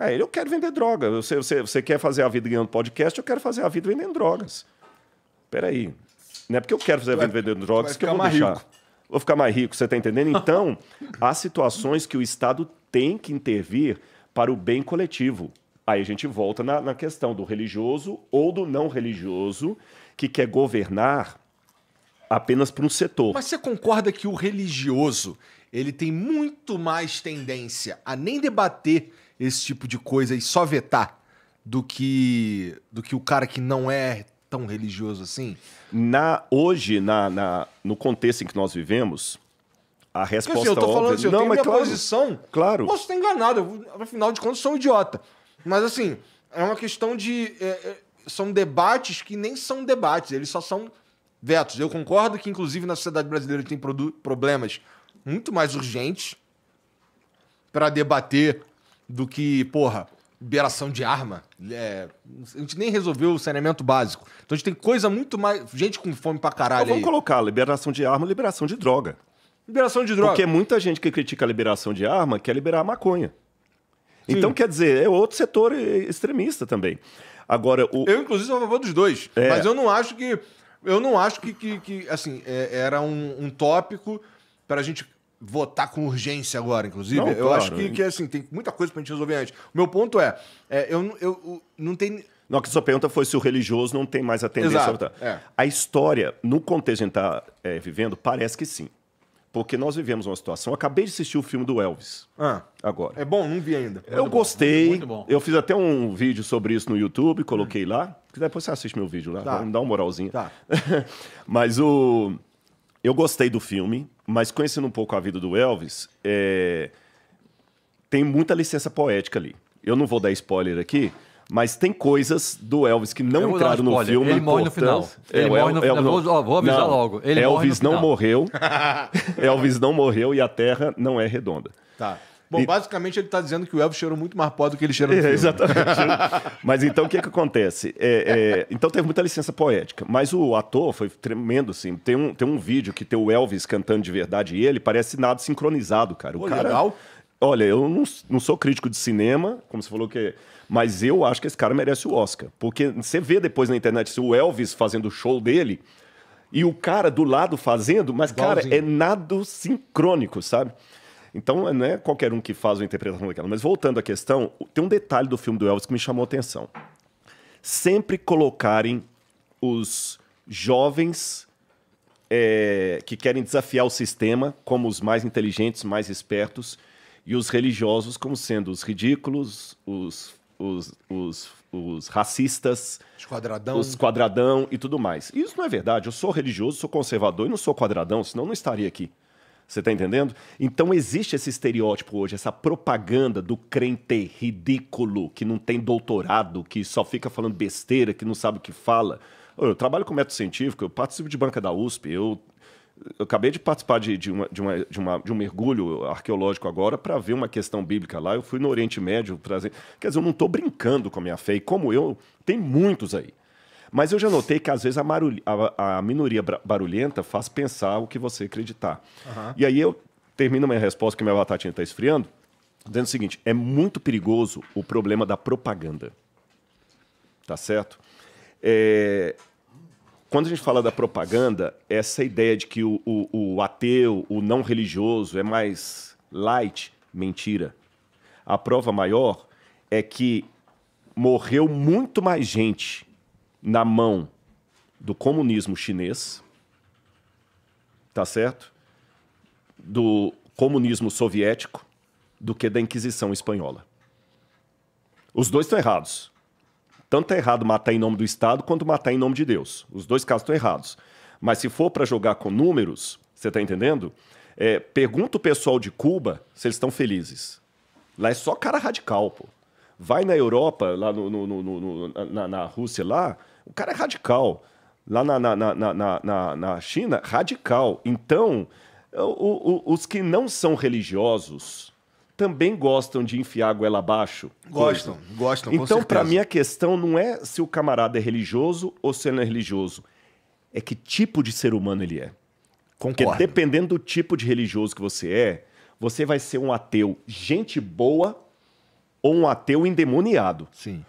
É, eu quero vender droga. Você, você, você quer fazer a vida ganhando podcast, eu quero fazer a vida vendendo drogas. Peraí. Não é porque eu quero fazer a vida vendendo drogas que eu vou deixar. Rico. Vou ficar mais rico, você está entendendo? Então, há situações que o Estado tem que intervir para o bem coletivo. Aí a gente volta na, na questão do religioso ou do não religioso que quer governar apenas para um setor. Mas você concorda que o religioso ele tem muito mais tendência a nem debater esse tipo de coisa e só vetar do que do que o cara que não é tão religioso assim? Na hoje na, na no contexto em que nós vivemos a resposta Porque, assim, eu tô falando óbvia... assim, eu não, tenho minha claro, posição. Claro. Posso estar enganado, eu, afinal de contas sou um idiota. Mas assim, é uma questão de é, é são debates que nem são debates, eles só são vetos. Eu concordo que, inclusive, na sociedade brasileira tem problemas muito mais urgentes para debater do que, porra, liberação de arma. É, a gente nem resolveu o saneamento básico. Então a gente tem coisa muito mais. Gente com fome pra caralho. Então, vamos aí. colocar liberação de arma liberação de droga. Liberação de droga. Porque muita gente que critica a liberação de arma quer liberar a maconha. Sim. Então, quer dizer, é outro setor é, extremista também. Agora, o... Eu, inclusive, sou a favor dos dois. É. Mas eu não acho que eu não acho que, que, que assim, é, era um, um tópico para a gente votar com urgência agora, inclusive. Não, eu claro. acho que, que, assim, tem muita coisa a gente resolver antes. O meu ponto é, é eu, eu, eu, não tem... Não, que sua pergunta foi se o religioso não tem mais a tendência Exato, a votar. É. A história, no contexto que a gente está é, vivendo, parece que sim. Porque nós vivemos uma situação. Eu acabei de assistir o filme do Elvis. Ah, agora. É bom? Não vi ainda. eu gostei. muito, muito bom. Eu fiz até um vídeo sobre isso no YouTube, coloquei lá. Depois você assiste meu vídeo lá, tá. me dá uma moralzinha. Tá. mas o. Eu gostei do filme, mas conhecendo um pouco a vida do Elvis, é... tem muita licença poética ali. Eu não vou dar spoiler aqui, mas tem coisas do Elvis que não entraram no filme. Ele morre no final. É, ele é, morre no final. Vou, vou avisar não. logo. Ele Elvis não morreu. Elvis não morreu e a Terra não é redonda. Tá. Bom, e... basicamente ele está dizendo que o Elvis cheirou muito mais pó do que ele cheirou no é, filme. Exatamente. mas então o que, é que acontece? É, é, então teve muita licença poética, mas o ator foi tremendo, assim. Tem um, tem um vídeo que tem o Elvis cantando de verdade e ele parece nada sincronizado, cara. O Pô, cara legal. Olha, eu não, não sou crítico de cinema, como você falou que. É, mas eu acho que esse cara merece o Oscar. Porque você vê depois na internet o Elvis fazendo o show dele e o cara do lado fazendo, mas, cara, é nado sincrônico, sabe? Então, não é qualquer um que faz uma interpretação daquela. Mas voltando à questão, tem um detalhe do filme do Elvis que me chamou a atenção. Sempre colocarem os jovens é, que querem desafiar o sistema como os mais inteligentes, mais espertos e os religiosos como sendo os ridículos, os, os, os, os racistas, os quadradão. os quadradão e tudo mais. Isso não é verdade. Eu sou religioso, sou conservador e não sou quadradão, senão não estaria aqui. Você está entendendo? Então existe esse estereótipo hoje, essa propaganda do crente ridículo, que não tem doutorado, que só fica falando besteira, que não sabe o que fala. Eu trabalho com método científico, eu participo de banca da USP, eu eu acabei de participar de, de, uma, de, uma, de, uma, de um mergulho arqueológico agora para ver uma questão bíblica lá. Eu fui no Oriente Médio trazer. Quer dizer, eu não estou brincando com a minha fé, e como eu, tem muitos aí. Mas eu já notei que às vezes a, a, a minoria barulhenta faz pensar o que você acreditar. Uhum. E aí eu termino minha resposta, que minha batatinha está esfriando, dizendo o seguinte: é muito perigoso o problema da propaganda. Tá certo? É, quando a gente fala da propaganda, essa ideia de que o, o, o ateu, o não religioso é mais light, mentira. A prova maior é que morreu muito mais gente na mão do comunismo chinês, tá certo? Do comunismo soviético do que da Inquisição espanhola. Os dois estão errados. Tanto é errado matar em nome do Estado quanto matar em nome de Deus. Os dois casos estão errados. Mas se for para jogar com números, você está entendendo? É, pergunta o pessoal de Cuba se eles estão felizes. Lá é só cara radical, pô. Vai na Europa, lá no, no, no, na, na, Rússia, lá, o cara é radical. Lá na, na, na, na China, radical. Então, o, o, os que não são religiosos, também gostam de enfiar a goela abaixo. Gostam, coisa. gostam. Então, para mim, a questão não é se o camarada é religioso ou se ele não é religioso. É que tipo de ser humano ele é. Concordo. Porque dependendo do tipo de religioso que você é, você vai ser um ateu gente boa ou um ateu endemoniado. Sim.